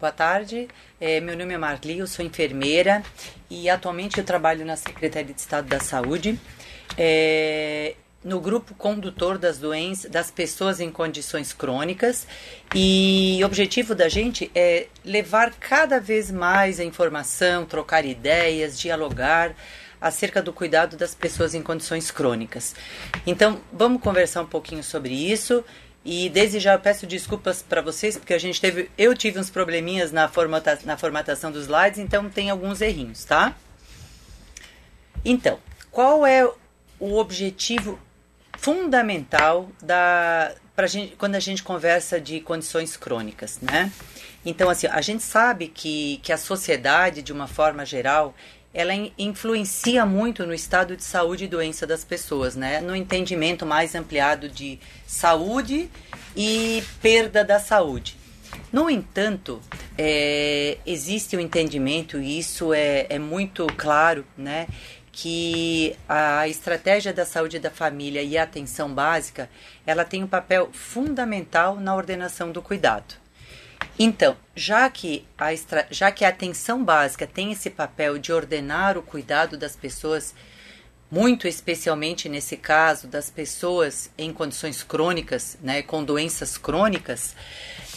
Boa tarde, é, meu nome é Marli, eu sou enfermeira e atualmente eu trabalho na Secretaria de Estado da Saúde. É, no grupo condutor das doenças das pessoas em condições crônicas e o objetivo da gente é levar cada vez mais a informação, trocar ideias, dialogar acerca do cuidado das pessoas em condições crônicas. Então, vamos conversar um pouquinho sobre isso. E desde já peço desculpas para vocês, porque a gente teve. Eu tive uns probleminhas na, formata, na formatação dos slides, então tem alguns errinhos, tá? Então, qual é o objetivo fundamental da pra gente, quando a gente conversa de condições crônicas, né? Então, assim, a gente sabe que, que a sociedade, de uma forma geral, ela influencia muito no estado de saúde e doença das pessoas, né? No entendimento mais ampliado de saúde e perda da saúde. No entanto, é, existe o um entendimento, e isso é, é muito claro, né? que a estratégia da saúde da família e a atenção básica, ela tem um papel fundamental na ordenação do cuidado. Então, já que, a extra... já que a atenção básica tem esse papel de ordenar o cuidado das pessoas, muito especialmente nesse caso das pessoas em condições crônicas, né, com doenças crônicas,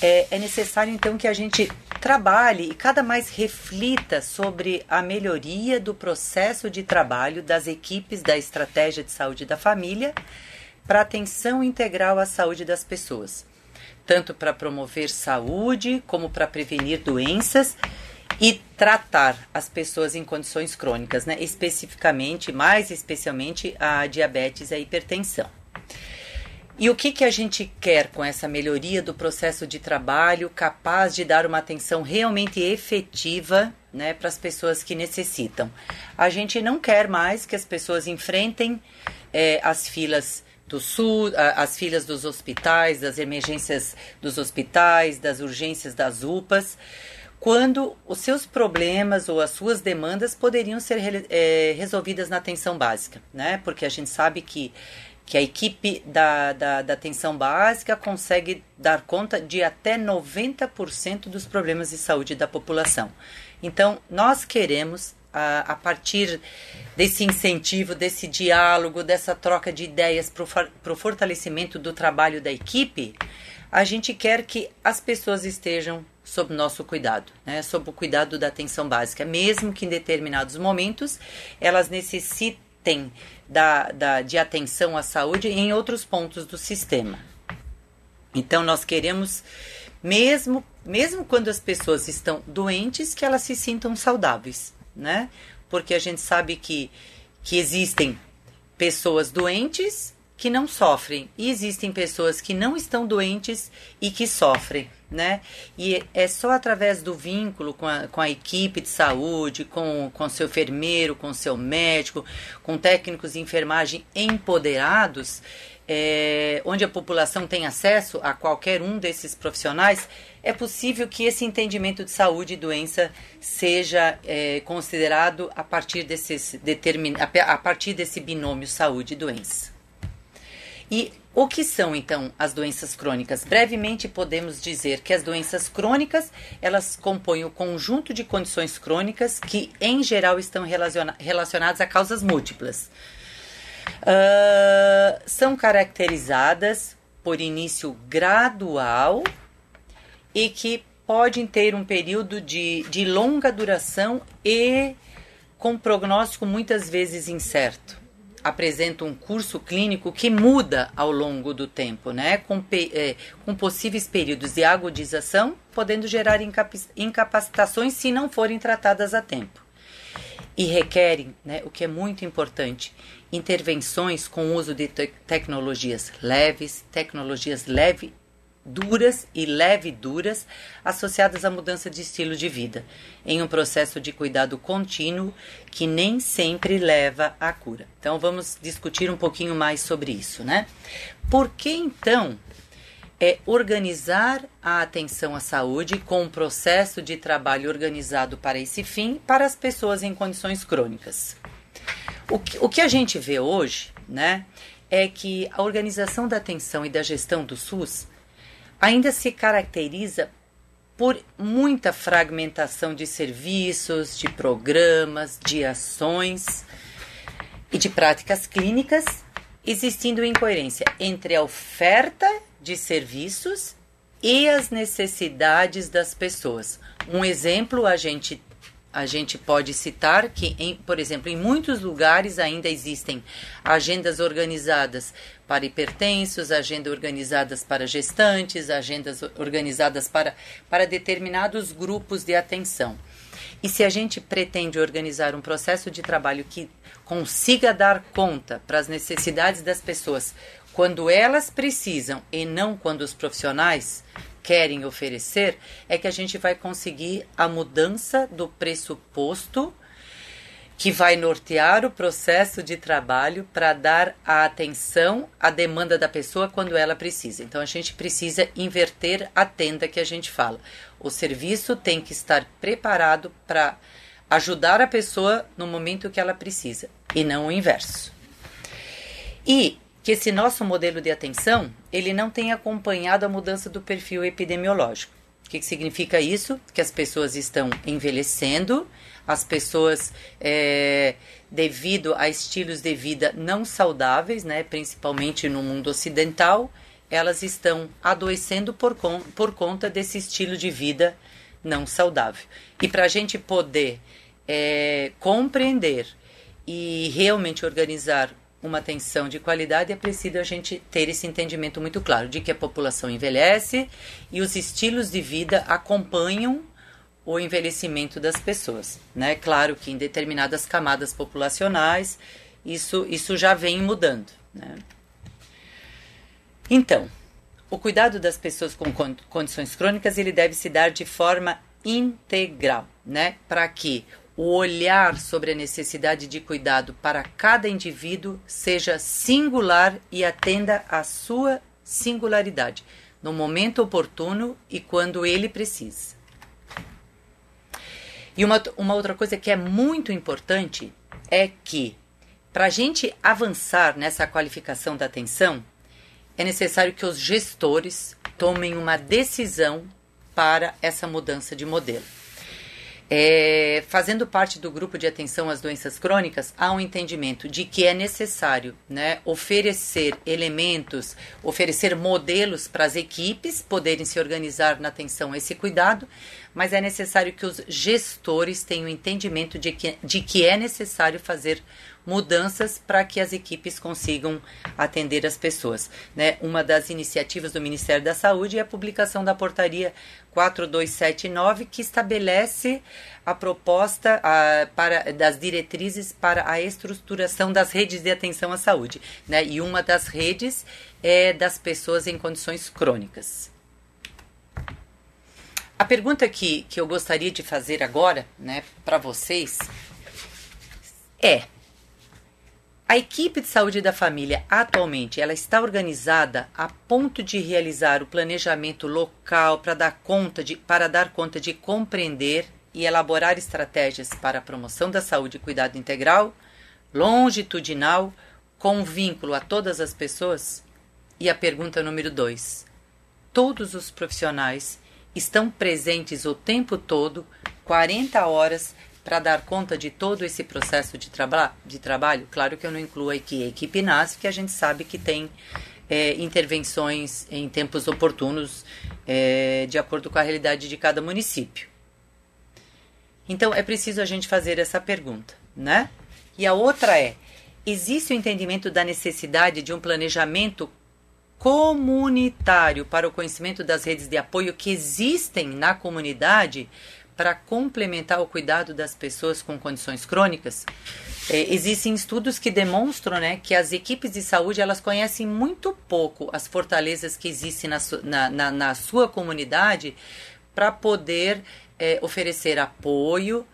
é, é necessário então que a gente trabalhe e cada mais reflita sobre a melhoria do processo de trabalho das equipes da estratégia de saúde da família para atenção integral à saúde das pessoas tanto para promover saúde como para prevenir doenças e tratar as pessoas em condições crônicas, né? especificamente, mais especialmente a diabetes e a hipertensão. E o que, que a gente quer com essa melhoria do processo de trabalho capaz de dar uma atenção realmente efetiva né, para as pessoas que necessitam? A gente não quer mais que as pessoas enfrentem é, as filas do Sul, as filas dos hospitais, das emergências dos hospitais, das urgências das UPAs, quando os seus problemas ou as suas demandas poderiam ser é, resolvidas na atenção básica, né? Porque a gente sabe que que a equipe da, da, da, atenção básica consegue dar conta de até 90% dos problemas de saúde da população. Então, nós queremos a, partir desse incentivo, desse diálogo, dessa troca de ideias para o fortalecimento do trabalho da equipe, a gente quer que as pessoas estejam sob nosso cuidado, né? sob o cuidado da atenção básica, mesmo que em determinados momentos elas necessitem da, da, de atenção à saúde em outros pontos do sistema. Então, nós queremos, mesmo, mesmo quando as pessoas estão doentes, que elas se sintam saudáveis né? Porque a gente sabe que, que existem pessoas doentes que não sofrem e existem pessoas que não estão doentes e que sofrem, né? E é só através do vínculo com a, com a equipe de saúde, com, com seu enfermeiro, com seu médico, com técnicos de enfermagem empoderados é, onde a população tem acesso a qualquer um desses profissionais, é possível que esse entendimento de saúde e doença seja é, considerado a partir, desses determin, a partir desse binômio saúde e doença. E o que são então as doenças crônicas? Brevemente podemos dizer que as doenças crônicas, elas compõem o conjunto de condições crônicas que em geral estão relaciona relacionadas a causas múltiplas Uh, são caracterizadas por início gradual e que podem ter um período de, de longa duração e com prognóstico muitas vezes incerto. Apresenta um curso clínico que muda ao longo do tempo, né? com, é, com possíveis períodos de agudização, podendo gerar incapacitações se não forem tratadas a tempo. E requerem, né, o que é muito importante, intervenções com uso de te tecnologias leves, tecnologias leve duras e leve duras associadas à mudança de estilo de vida, em um processo de cuidado contínuo que nem sempre leva à cura. Então vamos discutir um pouquinho mais sobre isso, né? Por que então é organizar a atenção à saúde com um processo de trabalho organizado para esse fim para as pessoas em condições crônicas? O que, o que a gente vê hoje, né, é que a organização da atenção e da gestão do SUS ainda se caracteriza por muita fragmentação de serviços, de programas, de ações e de práticas clínicas, existindo incoerência entre a oferta de serviços e as necessidades das pessoas. Um exemplo a gente a gente pode citar que, em, por exemplo, em muitos lugares ainda existem agendas organizadas para hipertensos, agendas organizadas para gestantes, agendas organizadas para, para determinados grupos de atenção. E se a gente pretende organizar um processo de trabalho que consiga dar conta para as necessidades das pessoas quando elas precisam e não quando os profissionais querem oferecer, é que a gente vai conseguir a mudança do pressuposto que vai nortear o processo de trabalho para dar a atenção à demanda da pessoa quando ela precisa. Então a gente precisa inverter a tenda que a gente fala. O serviço tem que estar preparado para ajudar a pessoa no momento que ela precisa e não o inverso. E que esse nosso modelo de atenção ele não tem acompanhado a mudança do perfil epidemiológico. O que, que significa isso? Que as pessoas estão envelhecendo, as pessoas, é, devido a estilos de vida não saudáveis, né, principalmente no mundo ocidental, elas estão adoecendo por, con por conta desse estilo de vida não saudável. E para a gente poder é, compreender e realmente organizar uma atenção de qualidade, é preciso a gente ter esse entendimento muito claro de que a população envelhece e os estilos de vida acompanham o envelhecimento das pessoas. Né? Claro que em determinadas camadas populacionais isso, isso já vem mudando. Né? Então, o cuidado das pessoas com condições crônicas ele deve se dar de forma integral, né? Para que o olhar sobre a necessidade de cuidado para cada indivíduo seja singular e atenda à sua singularidade, no momento oportuno e quando ele precisa. E uma, uma outra coisa que é muito importante é que, para a gente avançar nessa qualificação da atenção, é necessário que os gestores tomem uma decisão para essa mudança de modelo. É, fazendo parte do grupo de atenção às doenças crônicas, há um entendimento de que é necessário né, oferecer elementos, oferecer modelos para as equipes poderem se organizar na atenção a esse cuidado, mas é necessário que os gestores tenham entendimento de que, de que é necessário fazer mudanças para que as equipes consigam atender as pessoas. Né? Uma das iniciativas do Ministério da Saúde é a publicação da portaria 4279, que estabelece a proposta a, para, das diretrizes para a estruturação das redes de atenção à saúde. Né? E uma das redes é das pessoas em condições crônicas. A pergunta que, que eu gostaria de fazer agora né, para vocês é: a equipe de saúde da família atualmente ela está organizada a ponto de realizar o planejamento local para dar conta de para dar conta de compreender e elaborar estratégias para a promoção da saúde e cuidado integral, longitudinal, com vínculo a todas as pessoas? E a pergunta número 2. Todos os profissionais estão presentes o tempo todo, 40 horas para dar conta de todo esse processo de, traba de trabalho, claro que eu não incluo aqui a equipe NAS, que a gente sabe que tem é, intervenções em tempos oportunos, é, de acordo com a realidade de cada município. Então, é preciso a gente fazer essa pergunta, né? E a outra é: existe o entendimento da necessidade de um planejamento comunitário para o conhecimento das redes de apoio que existem na comunidade para complementar o cuidado das pessoas com condições crônicas, é, existem estudos que demonstram né, que as equipes de saúde elas conhecem muito pouco as fortalezas que existem na, su na, na, na sua comunidade para poder é, oferecer apoio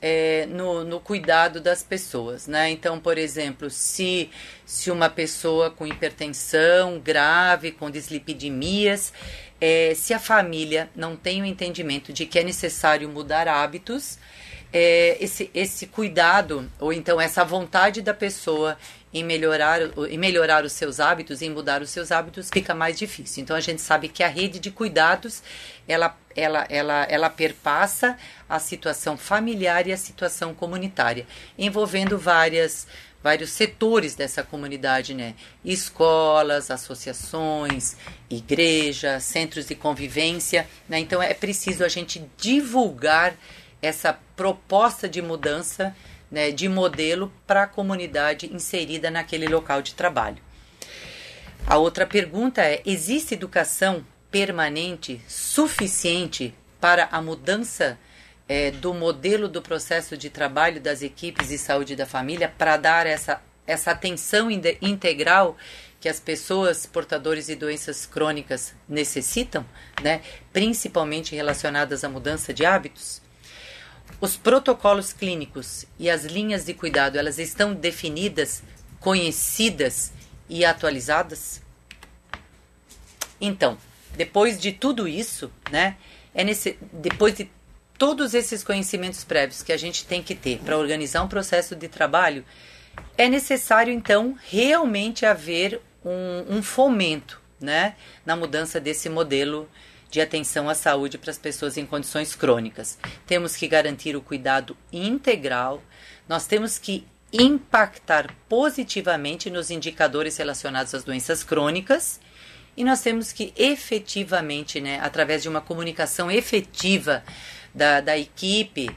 é, no, no, cuidado das pessoas. Né? Então, por exemplo, se, se uma pessoa com hipertensão grave, com dislipidemias, é, se a família não tem o entendimento de que é necessário mudar hábitos, é, esse, esse cuidado, ou então essa vontade da pessoa em melhorar, em melhorar os seus hábitos, em mudar os seus hábitos, fica mais difícil. Então a gente sabe que a rede de cuidados ela, ela, ela, ela perpassa a situação familiar e a situação comunitária, envolvendo várias vários setores dessa comunidade, né? Escolas, associações, igrejas, centros de convivência, né? Então é preciso a gente divulgar essa proposta de mudança né, de modelo para a comunidade inserida naquele local de trabalho. A outra pergunta é: existe educação permanente suficiente para a mudança? é, do modelo do processo de trabalho das equipes de saúde da família para dar essa, essa atenção integral que as pessoas portadoras de doenças crônicas necessitam, né, principalmente relacionadas à mudança de hábitos? Os protocolos clínicos e as linhas de cuidado, elas estão definidas, conhecidas e atualizadas? Então, depois de tudo isso, né, é nesse, depois de todos esses conhecimentos prévios que a gente tem que ter para organizar um processo de trabalho, é necessário então realmente haver um, um fomento né, na mudança desse modelo de atenção à saúde para as pessoas em condições crônicas. Temos que garantir o cuidado integral, nós temos que impactar positivamente nos indicadores relacionados às doenças crônicas e nós temos que efetivamente, né, através de uma comunicação efetiva da, da equipe.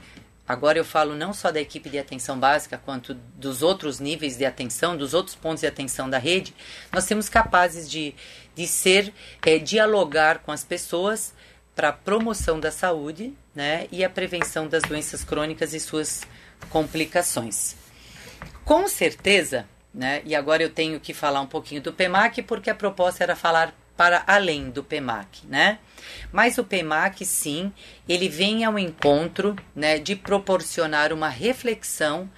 Agora eu falo não só da equipe de atenção básica, quanto dos outros níveis de atenção, dos outros pontos de atenção da rede. Nós somos capazes de, de ser, é, dialogar com as pessoas para a promoção da saúde né, e a prevenção das doenças crônicas e suas complicações. Com certeza, né, e agora eu tenho que falar um pouquinho do PEMAC, porque a proposta era falar para além do PEMAC, né? Mas o PEMAC, sim, ele vem ao encontro né, de proporcionar uma reflexão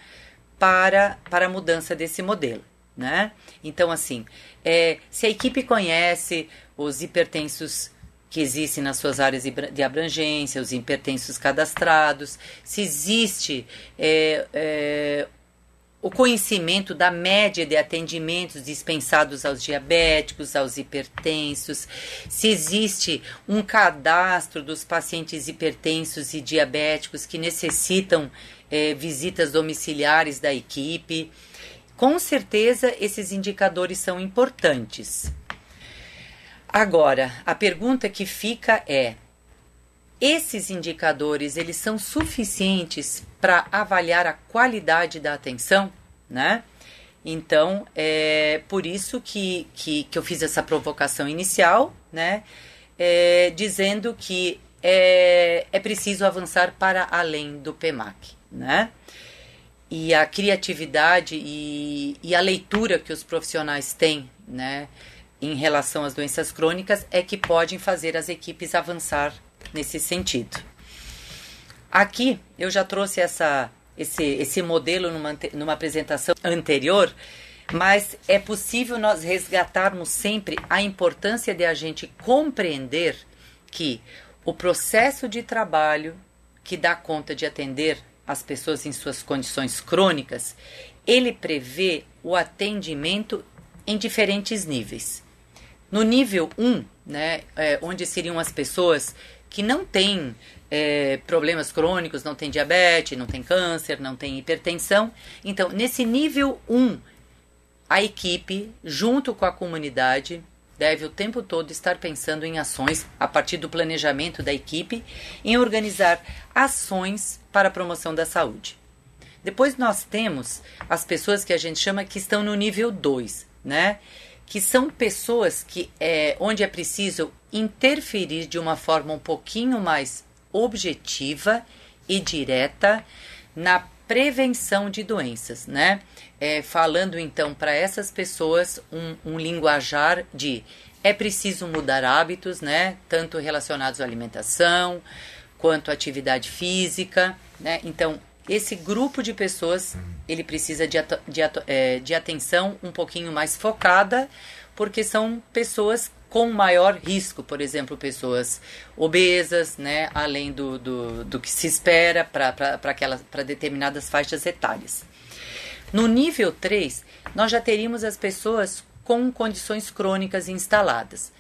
para, para a mudança desse modelo, né? Então, assim, é, se a equipe conhece os hipertensos que existem nas suas áreas de abrangência, os hipertensos cadastrados, se existe é, é, o conhecimento da média de atendimentos dispensados aos diabéticos, aos hipertensos, se existe um cadastro dos pacientes hipertensos e diabéticos que necessitam é, visitas domiciliares da equipe. Com certeza, esses indicadores são importantes. Agora, a pergunta que fica é: esses indicadores, eles são suficientes para avaliar a qualidade da atenção, né? Então, é por isso que, que, que eu fiz essa provocação inicial, né? É, dizendo que é, é preciso avançar para além do PEMAC, né? E a criatividade e, e a leitura que os profissionais têm, né? Em relação às doenças crônicas, é que podem fazer as equipes avançar nesse sentido. Aqui eu já trouxe essa, esse, esse modelo numa, numa apresentação anterior, mas é possível nós resgatarmos sempre a importância de a gente compreender que o processo de trabalho que dá conta de atender as pessoas em suas condições crônicas, ele prevê o atendimento em diferentes níveis. No nível 1, um, né, é, onde seriam as pessoas que não tem é, problemas crônicos, não tem diabetes, não tem câncer, não tem hipertensão. Então, nesse nível 1, a equipe, junto com a comunidade, deve o tempo todo estar pensando em ações, a partir do planejamento da equipe, em organizar ações para a promoção da saúde. Depois nós temos as pessoas que a gente chama que estão no nível 2, né? que são pessoas que, é, onde é preciso interferir de uma forma um pouquinho mais objetiva e direta na prevenção de doenças, né? É, falando então para essas pessoas um, um, linguajar de é preciso mudar hábitos, né? Tanto relacionados à alimentação quanto à atividade física, né? Então esse grupo de pessoas, ele precisa de, de, é, de atenção um pouquinho mais focada, porque são pessoas com maior risco, por exemplo, pessoas obesas, né, além do, do, do que se espera para determinadas faixas etárias. No nível 3, nós já teríamos as pessoas com condições crônicas instaladas,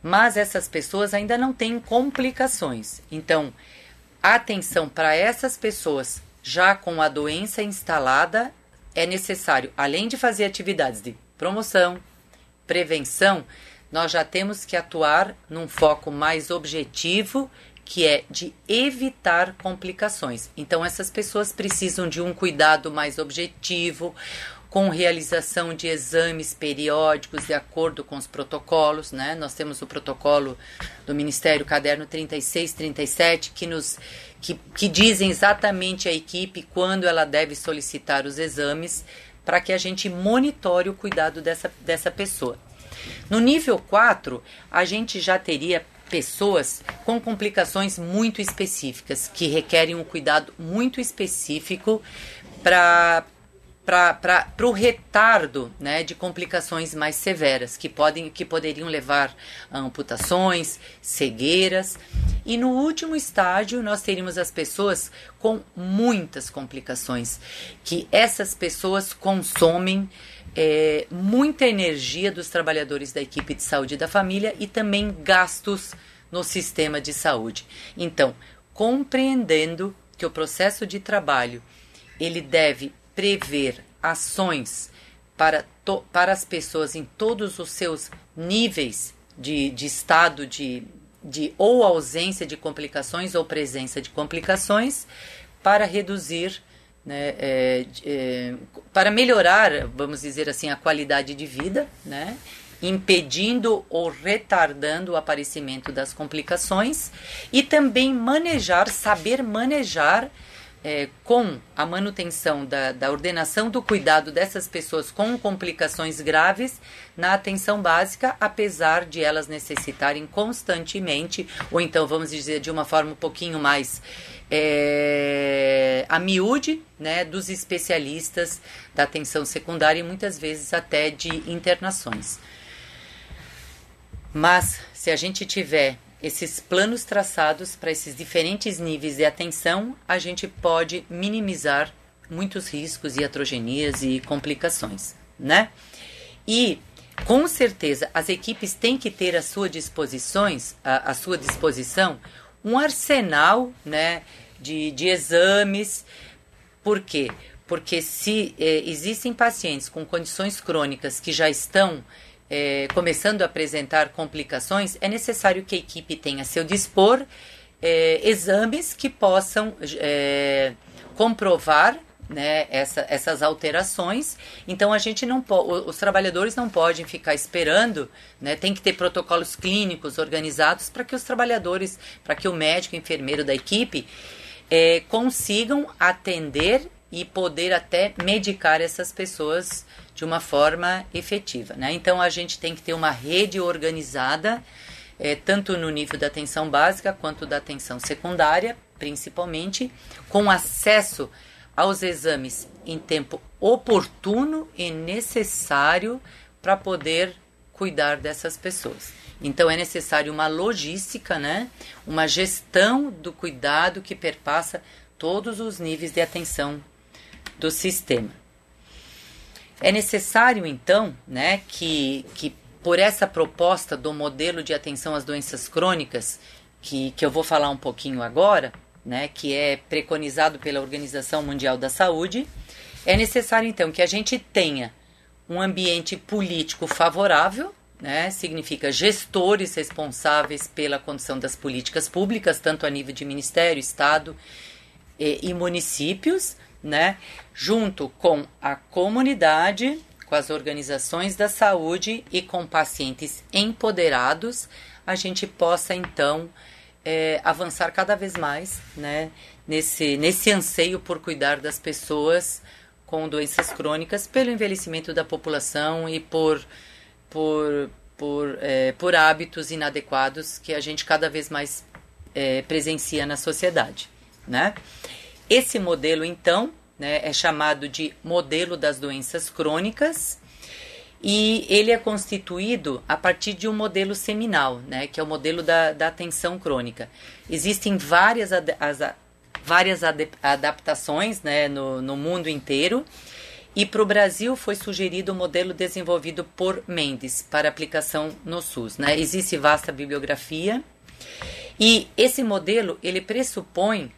mas essas pessoas ainda não têm complicações. Então, atenção para essas pessoas já com a doença instalada, é necessário, além de fazer atividades de promoção, prevenção, nós já temos que atuar num foco mais objetivo, que é de evitar complicações. Então, essas pessoas precisam de um cuidado mais objetivo, com realização de exames periódicos de acordo com os protocolos, né? Nós temos o protocolo do Ministério Caderno 36, 37 que nos que, que dizem exatamente a equipe quando ela deve solicitar os exames para que a gente monitore o cuidado dessa, dessa pessoa. No nível 4, a gente já teria pessoas com complicações muito específicas que requerem um cuidado muito específico para para o retardo né, de complicações mais severas, que, podem, que poderiam levar a amputações, cegueiras. E no último estágio, nós teríamos as pessoas com muitas complicações, que essas pessoas consomem é, muita energia dos trabalhadores da equipe de saúde da família e também gastos no sistema de saúde. Então, compreendendo que o processo de trabalho ele deve prever ações para, to, para as pessoas em todos os seus níveis de, de estado de, de ou ausência de complicações ou presença de complicações para reduzir, né, é, é, para melhorar, vamos dizer assim, a qualidade de vida, né, impedindo ou retardando o aparecimento das complicações e também manejar, saber manejar é, com a manutenção da, da, ordenação do cuidado dessas pessoas com complicações graves na atenção básica, apesar de elas necessitarem constantemente, ou então vamos dizer de uma forma um pouquinho mais é, a miúde, né, dos especialistas da atenção secundária e muitas vezes até de internações. Mas se a gente tiver esses planos traçados para esses diferentes níveis de atenção, a gente pode minimizar muitos riscos, iatrogenias e complicações, né? E com certeza as equipes têm que ter à sua disposições, à, à sua disposição, um arsenal, né, de, de exames. Por quê? Porque se eh, existem pacientes com condições crônicas que já estão é, começando a apresentar complicações, é necessário que a equipe tenha a seu dispor é, exames que possam é, comprovar né, essa, essas alterações. Então a gente não os trabalhadores não podem ficar esperando, né, tem que ter protocolos clínicos organizados para que os trabalhadores, para que o médico, o enfermeiro da equipe é, consigam atender e poder até medicar essas pessoas de uma forma efetiva. Né? Então a gente tem que ter uma rede organizada, é, tanto no nível da atenção básica quanto da atenção secundária, principalmente, com acesso aos exames em tempo oportuno e necessário para poder cuidar dessas pessoas. Então é necessário uma logística, né? uma gestão do cuidado que perpassa todos os níveis de atenção do sistema. É necessário, então, né, que, que por essa proposta do modelo de atenção às doenças crônicas, que, que eu vou falar um pouquinho agora, né, que é preconizado pela Organização Mundial da Saúde, é necessário, então, que a gente tenha um ambiente político favorável, né, significa gestores responsáveis pela condução das políticas públicas, tanto a nível de Ministério, Estado e, eh, e municípios, né? Junto com a comunidade, com as organizações da saúde e com pacientes empoderados, a gente possa então é, avançar cada vez mais, né? Nesse, nesse anseio por cuidar das pessoas com doenças crônicas, pelo envelhecimento da população e por, por, por, é, por hábitos inadequados que a gente cada vez mais é, presencia na sociedade, né? Esse modelo, então, né, é chamado de modelo das doenças crônicas e ele é constituído a partir de um modelo seminal, né, que é o modelo da, da atenção crônica. Existem várias, ad, as, várias ad, adaptações né, no, no mundo inteiro. E para o Brasil foi sugerido o modelo desenvolvido por Mendes para aplicação no SUS. Né? Existe vasta bibliografia e esse modelo ele pressupõe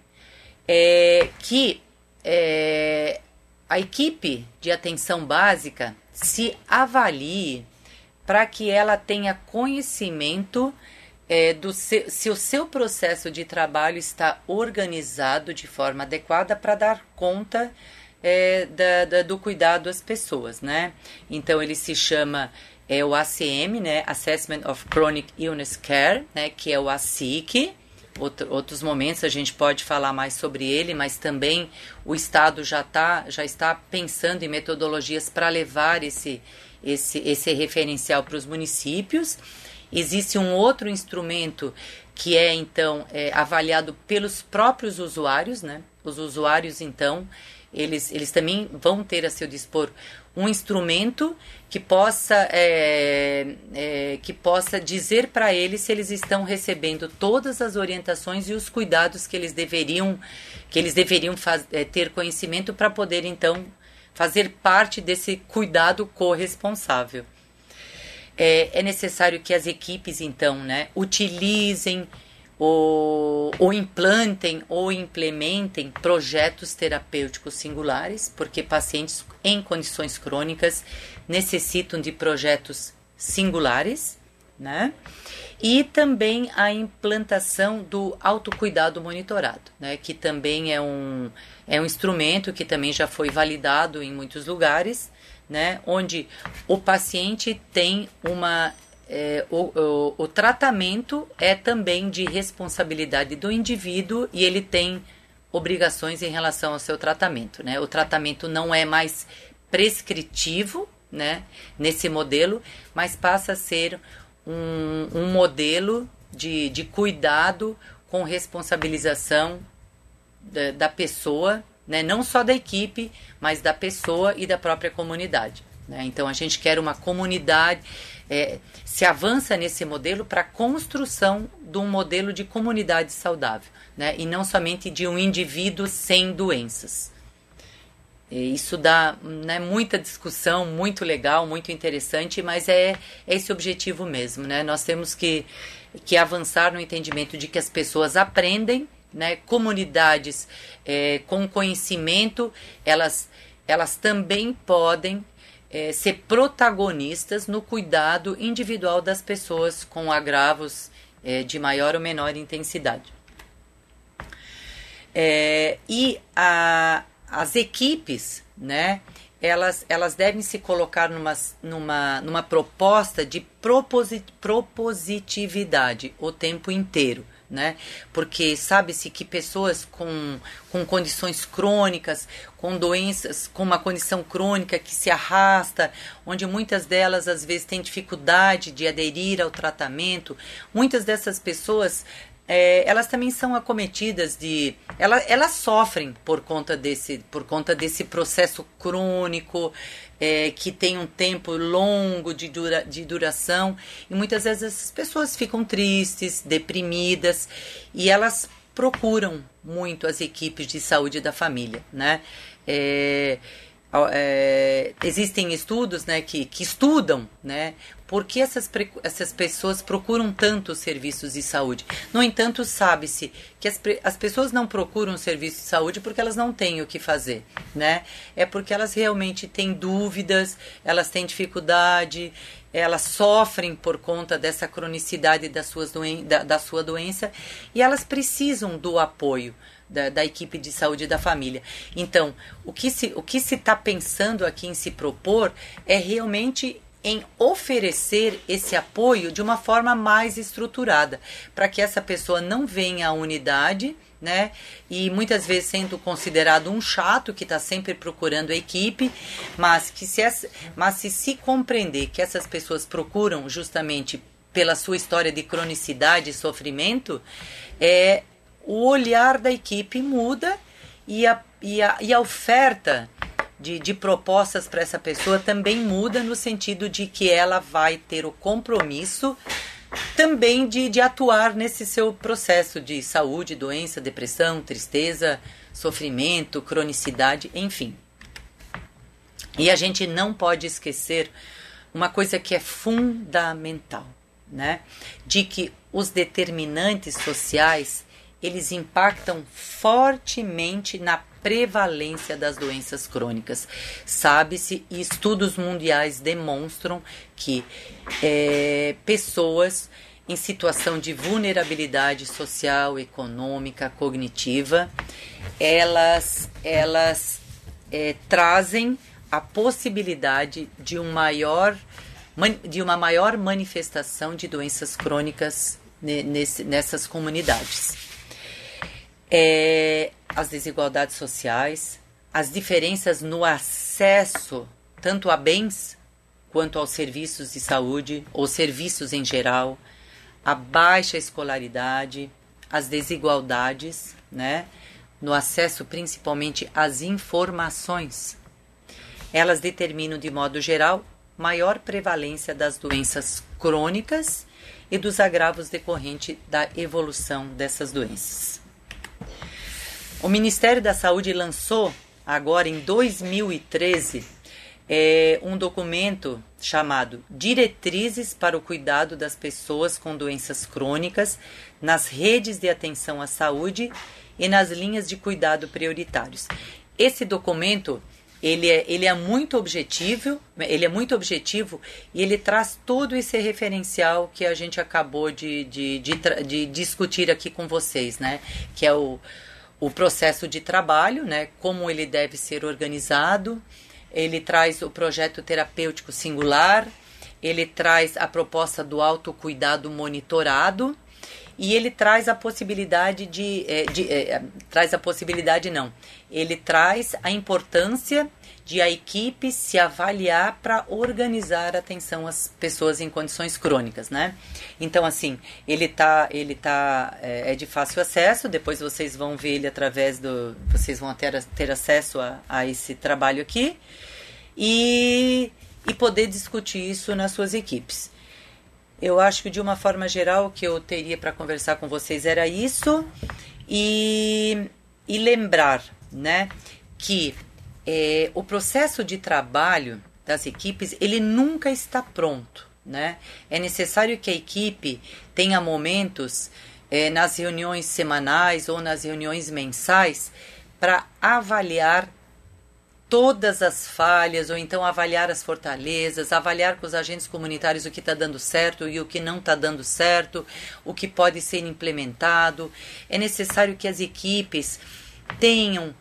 é que é, a equipe de atenção básica se avalie para que ela tenha conhecimento é, do se, se o seu processo de trabalho está organizado de forma adequada para dar conta é, da, da, do cuidado às pessoas, né? Então ele se chama é o ACM, né? Assessment of Chronic Illness Care, né? Que é o ASIC, outro, outros momentos a gente pode falar mais sobre ele, mas também o Estado já, tá, já está pensando em metodologias para levar esse, esse, esse referencial para os municípios. Existe um outro instrumento que é então é, avaliado pelos próprios usuários, né? Os usuários então eles, eles também vão ter a seu dispor um instrumento que possa, é, é, que possa dizer para eles se eles estão recebendo todas as orientações e os cuidados que eles deveriam, que eles deveriam faz, é, ter conhecimento para poder então fazer parte desse cuidado corresponsável. É, é necessário que as equipes então, né, utilizem ou, ou implantem ou implementem projetos terapêuticos singulares, porque pacientes em condições crônicas necessitam de projetos singulares, né? E também a implantação do autocuidado monitorado, né? Que também é um, é um instrumento que também já foi validado em muitos lugares, né? Onde o paciente tem uma é, o, o, o, tratamento é também de responsabilidade do indivíduo e ele tem obrigações em relação ao seu tratamento. Né? O tratamento não é mais prescritivo né, nesse modelo, mas passa a ser um, um modelo de, de cuidado com responsabilização da, da pessoa, né? não só da equipe, mas da pessoa e da própria comunidade. Né? Então a gente quer uma comunidade é, se avança nesse modelo para a construção de um modelo de comunidade saudável, né? e não somente de um indivíduo sem doenças. E isso dá né, muita discussão, muito legal, muito interessante, mas é, é esse objetivo mesmo. Né? Nós temos que, que avançar no entendimento de que as pessoas aprendem, né? comunidades é, com conhecimento, elas, elas também podem é, ser protagonistas no cuidado individual das pessoas com agravos é, de maior ou menor intensidade. É, e a, as equipes, né, elas, elas devem se colocar numa, numa, numa proposta de proposit, propositividade o tempo inteiro né? Porque sabe-se que pessoas com, com condições crônicas, com doenças, com uma condição crônica que se arrasta, onde muitas delas às vezes têm dificuldade de aderir ao tratamento, muitas dessas pessoas é, elas também são acometidas de. Ela, elas sofrem por conta desse, por conta desse processo crônico, é, que tem um tempo longo de, dura, de duração, e muitas vezes essas pessoas ficam tristes, deprimidas, e elas procuram muito as equipes de saúde da família, né? É, é, existem estudos né, que, que estudam né, por que essas, essas pessoas procuram tanto serviços de saúde. No entanto, sabe-se que as, as pessoas não procuram serviços serviço de saúde porque elas não têm o que fazer, né? É porque elas realmente têm dúvidas, elas têm dificuldade, elas sofrem por conta dessa cronicidade das suas doen da, da sua doença e elas precisam do apoio da, da equipe de saúde da família. Então, o que se o que se está pensando aqui em se propor é realmente em oferecer esse apoio de uma forma mais estruturada, para que essa pessoa não venha à unidade, né? E muitas vezes sendo considerado um chato que está sempre procurando a equipe, mas que se essa, mas se se compreender que essas pessoas procuram justamente pela sua história de cronicidade e sofrimento, é o olhar da equipe muda e a, e a, e a oferta de, de propostas para essa pessoa também muda no sentido de que ela vai ter o compromisso também de, de atuar nesse seu processo de saúde, doença, depressão, tristeza, sofrimento, cronicidade, enfim. E a gente não pode esquecer uma coisa que é fundamental, né? De que os determinantes sociais eles impactam fortemente na prevalência das doenças crônicas. Sabe-se e estudos mundiais demonstram que é, pessoas em situação de vulnerabilidade social, econômica, cognitiva, elas, elas é, trazem a possibilidade de, um maior, de uma maior manifestação de doenças crônicas nesse, nessas comunidades é, as desigualdades sociais, as diferenças no acesso tanto a bens quanto aos serviços de saúde ou serviços em geral, a baixa escolaridade, as desigualdades, né, no acesso principalmente às informações. Elas determinam de modo geral maior prevalência das doenças crônicas e dos agravos decorrentes da evolução dessas doenças. O Ministério da Saúde lançou, agora em 2013, é, um documento chamado Diretrizes para o Cuidado das Pessoas com Doenças Crônicas nas Redes de Atenção à Saúde e nas Linhas de Cuidado Prioritários. Esse documento ele é, ele é muito objetivo, ele é muito objetivo e ele traz todo esse referencial que a gente acabou de, de, de, de discutir aqui com vocês, né? Que é o, o processo de trabalho, né? Como ele deve ser organizado. Ele traz o projeto terapêutico singular, ele traz a proposta do autocuidado monitorado e ele traz a possibilidade de, eh, de, de, eh, traz a possibilidade não ele traz a importância de a equipe se avaliar para organizar a atenção às pessoas em condições crônicas, né? Então, assim, ele tá, ele tá, é, é de fácil acesso, depois vocês vão ver ele através do, vocês vão ter, ter acesso a, a esse trabalho aqui e, e poder discutir isso nas suas equipes. Eu acho que de uma forma geral o que eu teria para conversar com vocês era isso e, e lembrar né, que é, o processo de trabalho das equipes ele nunca está pronto, né? É necessário que a equipe tenha momentos é, nas reuniões semanais ou nas reuniões mensais para avaliar todas as falhas, ou então avaliar as fortalezas, avaliar com os agentes comunitários o que está dando certo e o que não está dando certo, o que pode ser implementado. É necessário que as equipes tenham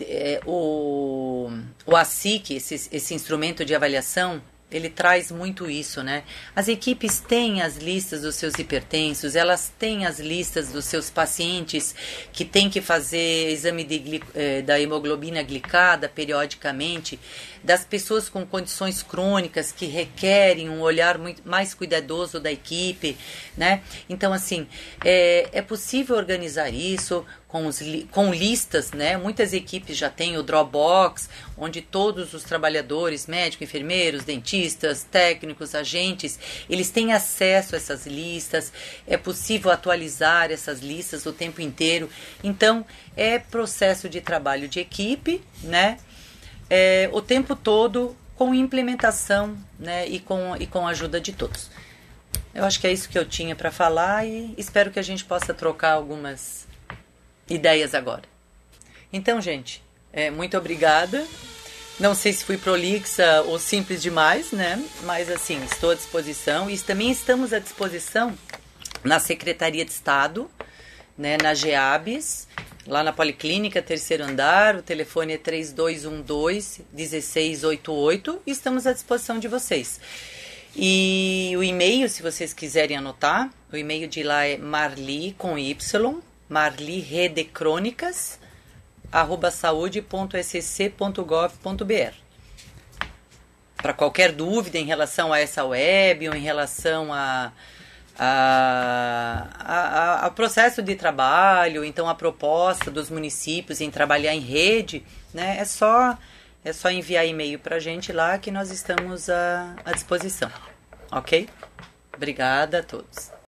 é, o, o ASIC, esse, esse instrumento de avaliação, ele traz muito isso, né? As equipes têm as listas dos seus hipertensos, elas têm as listas dos seus pacientes que têm que fazer exame de, eh, da hemoglobina glicada periodicamente das pessoas com condições crônicas que requerem um olhar muito mais cuidadoso da equipe, né? Então, assim, é, é possível organizar isso com, os, com listas, né? Muitas equipes já têm o Dropbox, onde todos os trabalhadores, médicos, enfermeiros, dentistas, técnicos, agentes, eles têm acesso a essas listas. É possível atualizar essas listas o tempo inteiro. Então, é processo de trabalho de equipe, né? é, o tempo todo com implementação né, e, com, e com a ajuda de todos. Eu acho que é isso que eu tinha para falar e espero que a gente possa trocar algumas ideias agora. Então, gente, é, muito obrigada. Não sei se fui prolixa ou simples demais, né? Mas assim, estou à disposição e também estamos à disposição na Secretaria de Estado, né, na GEABES lá na Policlínica, terceiro andar. O telefone é 3212-1688 e estamos à disposição de vocês. E o e-mail, se vocês quiserem anotar, o e-mail de lá é marli com y, marli redecrônicas, arroba saúde.sc.gov.br. Para qualquer dúvida em relação a essa web ou em relação a a, a, a, processo de trabalho, então a proposta dos municípios em trabalhar em rede, né, é só é só enviar e-mail para a gente lá que nós estamos à, à disposição, ok? Obrigada a todos.